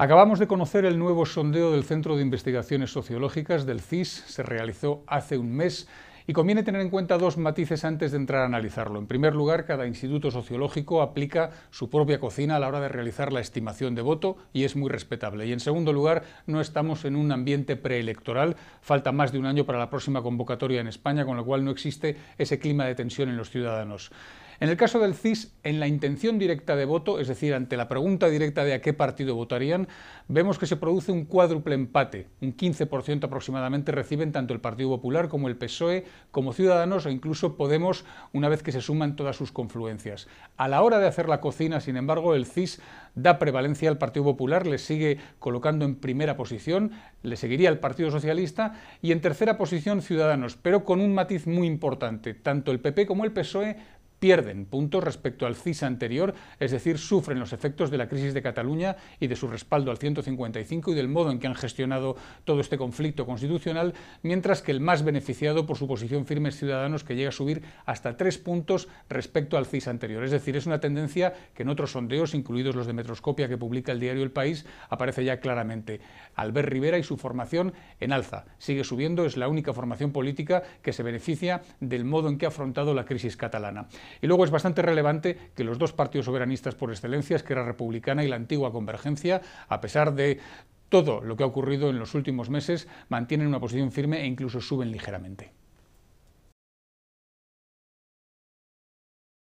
Acabamos de conocer el nuevo sondeo del Centro de Investigaciones Sociológicas del CIS, se realizó hace un mes y conviene tener en cuenta dos matices antes de entrar a analizarlo. En primer lugar, cada instituto sociológico aplica su propia cocina a la hora de realizar la estimación de voto y es muy respetable. Y en segundo lugar, no estamos en un ambiente preelectoral. Falta más de un año para la próxima convocatoria en España, con lo cual no existe ese clima de tensión en los ciudadanos. En el caso del CIS, en la intención directa de voto, es decir, ante la pregunta directa de a qué partido votarían, vemos que se produce un cuádruple empate. Un 15% aproximadamente reciben tanto el Partido Popular como el PSOE, como Ciudadanos o incluso Podemos, una vez que se suman todas sus confluencias. A la hora de hacer la cocina, sin embargo, el CIS da prevalencia al Partido Popular, le sigue colocando en primera posición, le seguiría el Partido Socialista y en tercera posición Ciudadanos, pero con un matiz muy importante. Tanto el PP como el PSOE pierden puntos respecto al CIS anterior, es decir, sufren los efectos de la crisis de Cataluña y de su respaldo al 155 y del modo en que han gestionado todo este conflicto constitucional, mientras que el más beneficiado por su posición firme es Ciudadanos, que llega a subir hasta tres puntos respecto al CIS anterior. Es decir, es una tendencia que en otros sondeos, incluidos los de Metroscopia que publica el diario El País, aparece ya claramente. Albert Rivera y su formación en alza. Sigue subiendo, es la única formación política que se beneficia del modo en que ha afrontado la crisis catalana. Y luego es bastante relevante que los dos partidos soberanistas por excelencia, que era Republicana y la antigua Convergencia, a pesar de todo lo que ha ocurrido en los últimos meses, mantienen una posición firme e incluso suben ligeramente.